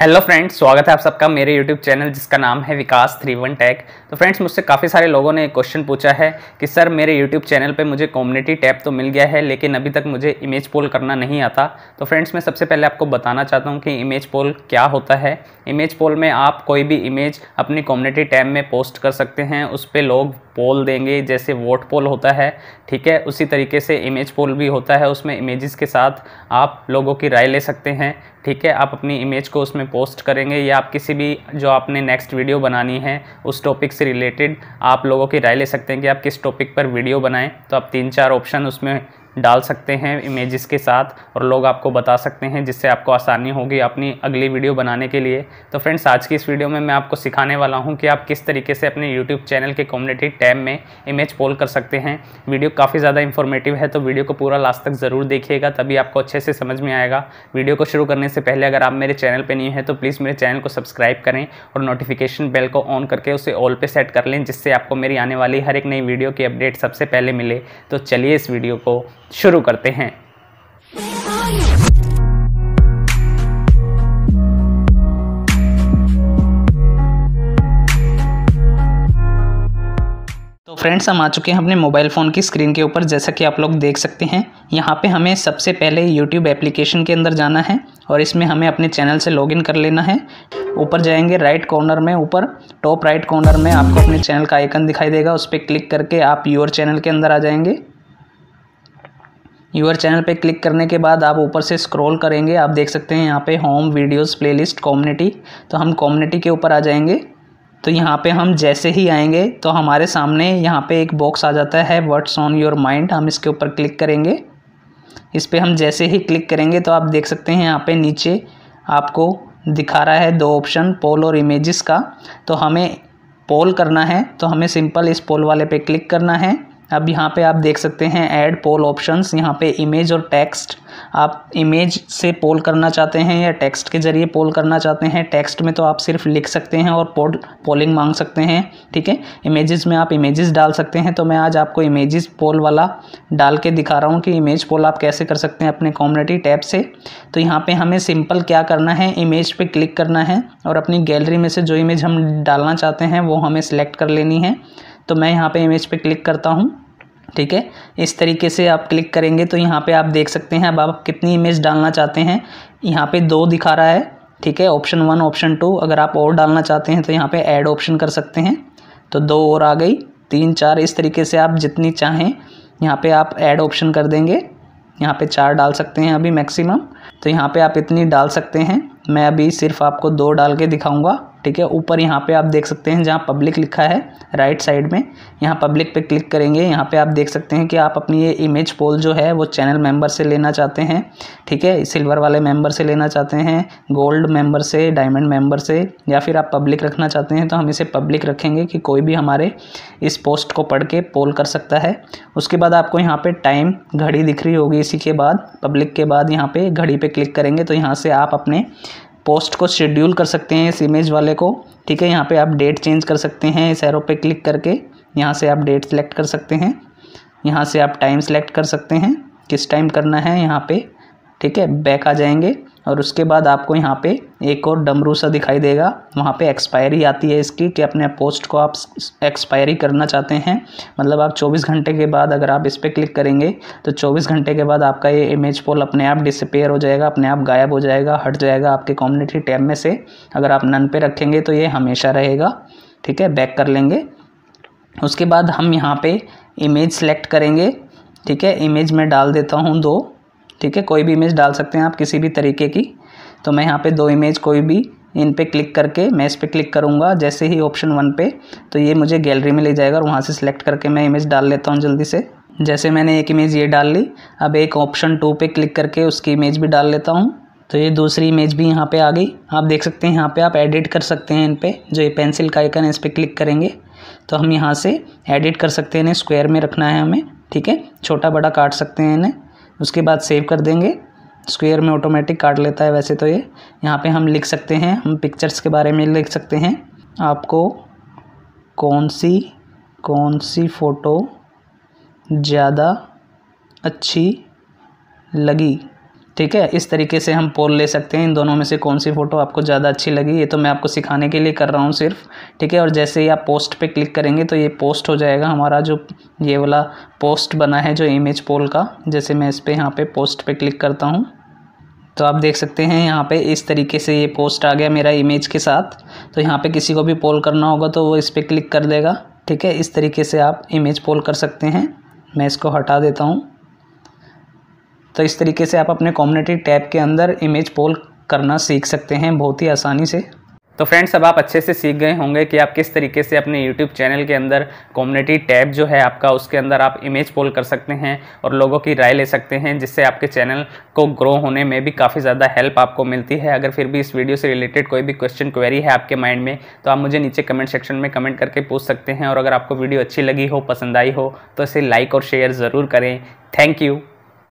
hello friends स्वागत है आप सबका मेरे यूट्यूब चैनल जिसका नाम है विकास थ्री वन टैग तो फ्रेंड्स मुझसे काफ़ी सारे लोगों ने क्वेश्चन पूछा है कि सर मेरे यूट्यूब चैनल पे मुझे कम्युनिटी टैब तो मिल गया है लेकिन अभी तक मुझे इमेज पोल करना नहीं आता तो फ्रेंड्स मैं सबसे पहले आपको बताना चाहता हूँ कि इमेज पोल क्या होता है इमेज पोल में आप कोई भी इमेज अपनी कम्युनिटी टैब में पोस्ट कर सकते हैं उस पर लोग पोल देंगे जैसे वोट पोल होता है ठीक है उसी तरीके से इमेज पोल भी होता है उसमें इमेजेस के साथ आप लोगों की राय ले सकते हैं ठीक है आप अपनी इमेज को उसमें पोस्ट करेंगे या आप किसी भी जो आपने नेक्स्ट वीडियो बनानी है उस टॉपिक से रिलेटेड आप लोगों की राय ले सकते हैं कि आप किस टॉपिक पर वीडियो बनाएं तो आप तीन चार ऑप्शन उसमें डाल सकते हैं इमेजेस के साथ और लोग आपको बता सकते हैं जिससे आपको आसानी होगी अपनी अगली वीडियो बनाने के लिए तो फ्रेंड्स आज की इस वीडियो में मैं आपको सिखाने वाला हूं कि आप किस तरीके से अपने यूट्यूब चैनल के कम्युनिटी टैब में इमेज पोल कर सकते हैं वीडियो काफ़ी ज़्यादा इन्फॉर्मेटिव है तो वीडियो को पूरा लास्ट तक ज़रूर देखिएगा तभी आपको अच्छे से समझ में आएगा वीडियो को शुरू करने से पहले अगर आप मेरे चैनल पर नहीं हैं तो प्लीज़ मेरे चैनल को सब्सक्राइब करें और नोटिफिकेशन बेल को ऑन करके उसे ऑल पर सेट कर लें जिससे आपको मेरी आने वाली हर एक नई वीडियो की अपडेट सबसे पहले मिले तो चलिए इस वीडियो को शुरू करते हैं तो फ्रेंड्स हम आ चुके हैं अपने मोबाइल फ़ोन की स्क्रीन के ऊपर जैसा कि आप लोग देख सकते हैं यहाँ पे हमें सबसे पहले यूट्यूब एप्लीकेशन के अंदर जाना है और इसमें हमें अपने चैनल से लॉगिन कर लेना है ऊपर जाएंगे राइट कॉर्नर में ऊपर टॉप राइट कॉर्नर में आपको अपने चैनल का आइकन दिखाई देगा उस पर क्लिक करके आप योर चैनल के अंदर आ जाएंगे यूर चैनल पे क्लिक करने के बाद आप ऊपर से स्क्रॉल करेंगे आप देख सकते हैं यहाँ पे होम वीडियोस प्लेलिस्ट कम्युनिटी तो हम कम्युनिटी के ऊपर आ जाएंगे तो यहाँ पे हम जैसे ही आएंगे तो हमारे सामने यहाँ पे एक बॉक्स आ जाता है व्हाट्स ऑन योर माइंड हम इसके ऊपर क्लिक करेंगे इस पर हम जैसे ही क्लिक करेंगे तो आप देख सकते हैं यहाँ पर नीचे आपको दिखा रहा है दो ऑप्शन पोल और इमेजेस का तो हमें पोल करना है तो हमें सिंपल इस पोल वाले पे क्लिक करना है अब यहाँ पे आप देख सकते हैं ऐड पोल ऑप्शंस यहाँ पे इमेज और टेक्स्ट आप इमेज से पोल करना चाहते हैं या टेक्स्ट के ज़रिए पोल करना चाहते हैं टेक्स्ट में तो आप सिर्फ लिख सकते हैं और पोल पोलिंग मांग सकते हैं ठीक है इमेजेस में आप इमेजेस डाल सकते हैं तो मैं आज आपको इमेजेस पोल वाला डाल के दिखा रहा हूँ कि इमेज पोल आप कैसे कर सकते हैं अपने कॉम्युनिटी टैब से तो यहाँ पर हमें सिंपल क्या करना है इमेज पर क्लिक करना है और अपनी गैलरी में से जो इमेज हम डालना चाहते हैं वो हमें सेलेक्ट कर लेनी है तो मैं यहाँ पे इमेज पे क्लिक करता हूँ ठीक है इस तरीके से आप क्लिक करेंगे तो यहाँ पे आप देख सकते हैं अब आप कितनी इमेज डालना चाहते हैं यहाँ पे दो दिखा रहा है ठीक है ऑप्शन वन ऑप्शन टू अगर आप और डालना चाहते हैं तो यहाँ पे ऐड ऑप्शन कर सकते हैं तो दो और आ गई तीन चार इस तरीके से आप जितनी चाहें यहाँ पर आप ऐड ऑप्शन कर देंगे यहाँ पे चार डाल सकते हैं अभी मैक्सिमम तो यहाँ पे आप इतनी डाल सकते हैं मैं अभी सिर्फ आपको दो डाल के दिखाऊंगा ठीक है ऊपर यहाँ पे आप देख सकते हैं जहाँ पब्लिक लिखा है राइट साइड में यहाँ पब्लिक पे क्लिक करेंगे यहाँ पे आप देख सकते हैं कि आप अपनी ये इमेज पोल जो है वो चैनल मेंबर से लेना चाहते हैं ठीक है सिल्वर वाले मेंबर से लेना चाहते हैं गोल्ड मेंबर से डायमंड मेंबर से या फिर आप पब्लिक रखना चाहते हैं तो हम इसे पब्लिक रखेंगे कि कोई भी हमारे इस पोस्ट को पढ़ के पोल कर सकता है उसके बाद आपको यहाँ पर टाइम घड़ी दिख रही होगी इसी के बाद पब्लिक के बाद यहाँ पर घड़ी पर क्लिक करेंगे तो यहाँ से आप अपने पोस्ट को शेड्यूल कर सकते हैं इस इमेज वाले को ठीक है यहाँ पे आप डेट चेंज कर सकते हैं इस एरो पे क्लिक करके यहाँ से आप डेट सेलेक्ट कर सकते हैं यहाँ से आप टाइम सेलेक्ट कर सकते हैं किस टाइम करना है यहाँ पे ठीक है बैक आ जाएंगे और उसके बाद आपको यहाँ पे एक और डमरू सा दिखाई देगा वहाँ पे एक्सपायरी आती है इसकी कि अपने पोस्ट को आप एक्सपायरी करना चाहते हैं मतलब आप 24 घंटे के बाद अगर आप इस पर क्लिक करेंगे तो 24 घंटे के बाद आपका ये इमेज पोल अपने आप डिसपेयर हो जाएगा अपने आप गायब हो जाएगा हट जाएगा आपके कम्युनिटी टैब में से अगर आप नन पे रखेंगे तो ये हमेशा रहेगा ठीक है बैक कर लेंगे उसके बाद हम यहाँ पर इमेज सेलेक्ट करेंगे ठीक है इमेज में डाल देता हूँ दो ठीक है कोई भी इमेज डाल सकते हैं आप किसी भी तरीके की तो मैं यहाँ पे दो इमेज कोई भी इन पे क्लिक करके मैं इस पर क्लिक करूँगा जैसे ही ऑप्शन वन पे तो ये मुझे गैलरी में ले जाएगा और वहाँ से सिलेक्ट करके मैं इमेज डाल लेता हूँ जल्दी से जैसे मैंने एक इमेज ये डाल ली अब एक ऑप्शन टू पे क्लिक करके उसकी इमेज भी डाल लेता हूँ तो ये दूसरी इमेज भी यहाँ पे आ गई आप देख सकते हैं यहाँ पे आप एडिट कर सकते हैं इन पे जो ये पेंसिल का आइकन है इस पर क्लिक करेंगे तो हम यहाँ से एडिट कर सकते हैं इन्हें स्क्वायर में रखना है हमें ठीक है छोटा बड़ा काट सकते हैं इन्हें उसके बाद सेव कर देंगे स्क्वेयर में ऑटोमेटिक काट लेता है वैसे तो ये यहाँ पे हम लिख सकते हैं हम पिक्चर्स के बारे में लिख सकते हैं आपको कौन सी कौन सी फ़ोटो ज़्यादा अच्छी लगी ठीक है इस तरीके से हम पोल ले सकते हैं इन दोनों में से कौन सी फ़ोटो आपको ज़्यादा अच्छी लगी ये तो मैं आपको सिखाने के लिए कर रहा हूँ सिर्फ ठीक है और जैसे ही आप पोस्ट पे क्लिक करेंगे तो ये पोस्ट हो जाएगा हमारा जो ये वाला पोस्ट बना है जो इमेज पोल का जैसे मैं इस पर यहाँ पर पोस्ट पर क्लिक करता हूँ तो आप देख सकते हैं यहाँ पे इस तरीके से ये पोस्ट आ गया मेरा इमेज के साथ तो यहाँ पे किसी को भी पोल करना होगा तो वो इस पर क्लिक कर देगा ठीक है इस तरीके से आप इमेज पोल कर सकते हैं मैं इसको हटा देता हूँ तो इस तरीके से आप अपने कॉम्युनिटी टैब के अंदर इमेज पोल करना सीख सकते हैं बहुत ही आसानी से तो फ्रेंड्स अब आप अच्छे से सीख गए होंगे कि आप किस तरीके से अपने यूट्यूब चैनल के अंदर कम्युनिटी टैब जो है आपका उसके अंदर आप इमेज पोल कर सकते हैं और लोगों की राय ले सकते हैं जिससे आपके चैनल को ग्रो होने में भी काफ़ी ज़्यादा हेल्प आपको मिलती है अगर फिर भी इस वीडियो से रिलेटेड कोई भी क्वेश्चन क्वेरी है आपके माइंड में तो आप मुझे नीचे कमेंट सेक्शन में कमेंट करके पूछ सकते हैं और अगर आपको वीडियो अच्छी लगी हो पसंद आई हो तो इसे लाइक और शेयर ज़रूर करें थैंक यू